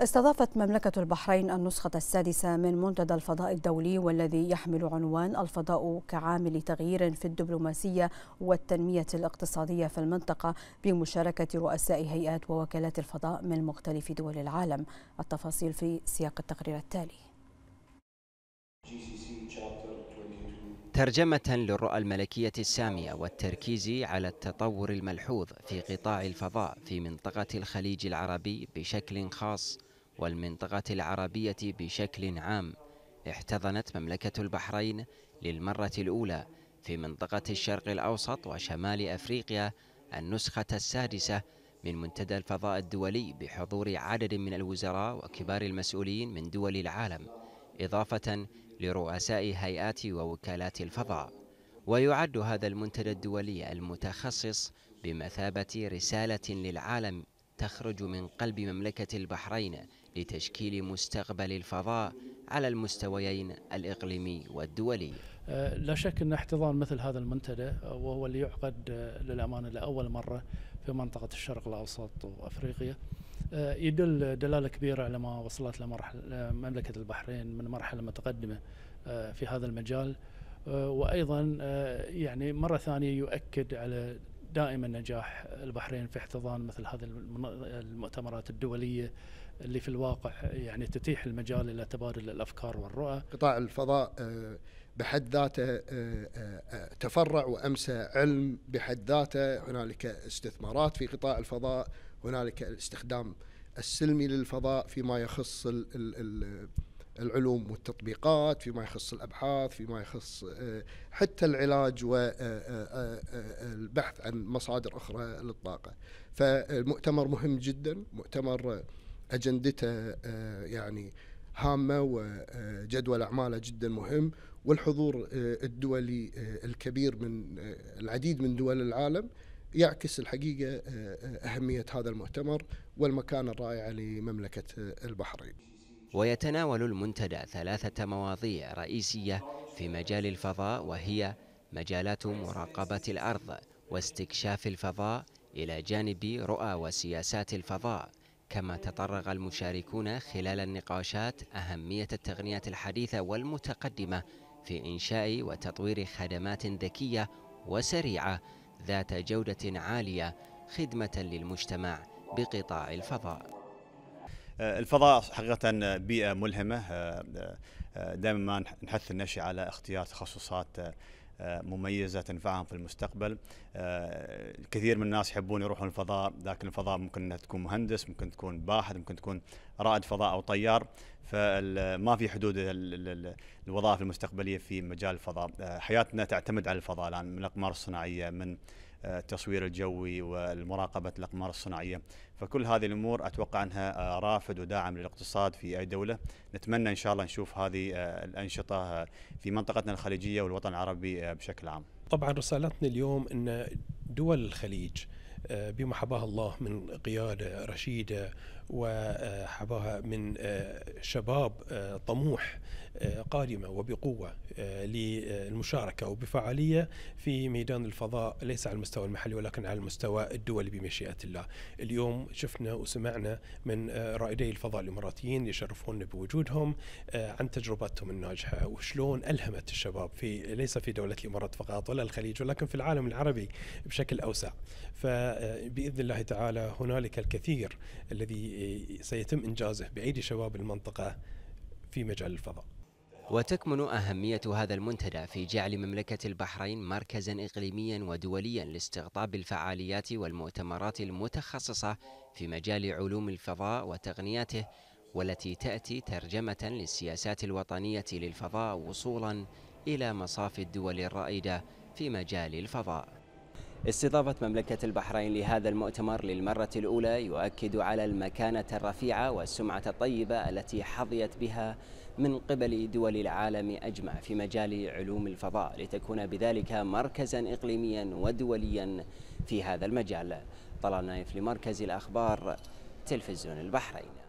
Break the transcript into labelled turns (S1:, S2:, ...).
S1: استضافت مملكة البحرين النسخة السادسة من منتدى الفضاء
S2: الدولي والذي يحمل عنوان الفضاء كعامل تغيير في الدبلوماسية والتنمية الاقتصادية في المنطقة بمشاركة رؤساء هيئات ووكالات الفضاء من مختلف دول العالم التفاصيل في سياق التقرير التالي ترجمة للرؤى الملكية السامية والتركيز على التطور الملحوظ في قطاع الفضاء في منطقة الخليج العربي بشكل خاص والمنطقة العربية بشكل عام احتضنت مملكة البحرين للمرة الأولى في منطقة الشرق الأوسط وشمال أفريقيا النسخة السادسة من منتدى الفضاء الدولي بحضور عدد من الوزراء وكبار المسؤولين من دول العالم إضافة لرؤساء هيئات ووكالات الفضاء ويعد هذا المنتدى الدولي المتخصص بمثابة رسالة للعالم تخرج من قلب مملكة البحرين لتشكيل مستقبل الفضاء على المستويين الإقليمي والدولي
S3: أه، لا شك أن احتضان مثل هذا المنتدى أه، وهو اللي يعقد أه، للأمانة لأول مرة في منطقة الشرق الأوسط وأفريقيا يدل دلالة كبيرة على ما وصلت لمرحلة مملكة البحرين من مرحلة متقدمة في هذا المجال وأيضا يعني مرة ثانية يؤكد على دائما نجاح البحرين في احتضان مثل هذه المؤتمرات الدوليه اللي في الواقع يعني تتيح المجال الى تبادل الافكار والرؤى. قطاع الفضاء آه، بحد ذاته آه، آه، تفرع وامسى علم بحد ذاته، هنالك استثمارات في قطاع الفضاء، هنالك الاستخدام السلمي للفضاء فيما يخص العلوم والتطبيقات فيما يخص الابحاث فيما يخص آه، حتى العلاج والبحث آه، آه، عن مصادر اخرى للطاقه فالمؤتمر مهم جدا مؤتمر اجندته يعني هامه وجدول اعماله جدا مهم والحضور الدولي الكبير من العديد من دول العالم يعكس الحقيقه اهميه هذا المؤتمر والمكان الرائع لمملكه البحرين
S2: ويتناول المنتدى ثلاثة مواضيع رئيسية في مجال الفضاء وهي مجالات مراقبة الأرض واستكشاف الفضاء إلى جانب رؤى وسياسات الفضاء كما تطرق المشاركون خلال النقاشات أهمية التقنيات الحديثة والمتقدمة في إنشاء وتطوير خدمات ذكية وسريعة ذات جودة عالية خدمة للمجتمع بقطاع الفضاء
S1: آه، الفضاء حقيقة آه، بيئة ملهمة آه، دائما ما نحث النشي على اختيار تخصصات مميزة تنفعهم في المستقبل الكثير من الناس يحبون يروحون الفضاء لكن الفضاء ممكن أنها تكون مهندس ممكن تكون باحث ممكن تكون رائد فضاء أو طيار فما في حدود الوظائف المستقبلية في مجال الفضاء حياتنا تعتمد على الفضاء الآن من الأقمار الصناعية من آه، التصوير الجوي والمراقبة الأقمار الصناعية فكل هذه الأمور أتوقع أنها آه، رافد وداعم للاقتصاد في أي دولة نتمنى إن شاء الله نشوف هذه آه، الأنشطة في منطقتنا الخليجية والوطن العربي بشكل عام
S4: طبعا رسالتنا اليوم أن دول الخليج بما حباها الله من قيادة رشيدة وحباها من شباب طموح قادمة وبقوة آه، للمشاركة وبفعالية في ميدان الفضاء ليس على المستوى المحلي ولكن على المستوى الدولي بمشيئة الله اليوم شفنا وسمعنا من آه، رائدي الفضاء الإماراتيين يشرفون بوجودهم آه، عن تجربتهم الناجحة وشلون ألهمت الشباب في ليس في دولة الإمارات فقط ولا الخليج ولكن في العالم العربي بشكل أوسع فبإذن الله تعالى هنالك الكثير الذي سيتم إنجازه بأيدي شباب المنطقة في مجال الفضاء
S2: وتكمن أهمية هذا المنتدى في جعل مملكة البحرين مركزا إقليميا ودوليا لاستقطاب الفعاليات والمؤتمرات المتخصصة في مجال علوم الفضاء وتقنياته والتي تأتي ترجمة للسياسات الوطنية للفضاء وصولا إلى مصاف الدول الرائدة في مجال الفضاء استضافة مملكة البحرين لهذا المؤتمر للمرة الأولى يؤكد على المكانة الرفيعة والسمعة الطيبة التي حظيت بها من قبل دول العالم أجمع في مجال علوم الفضاء لتكون بذلك مركزا إقليميا ودوليا في هذا المجال طلال نايف لمركز الأخبار تلفزيون
S1: البحرين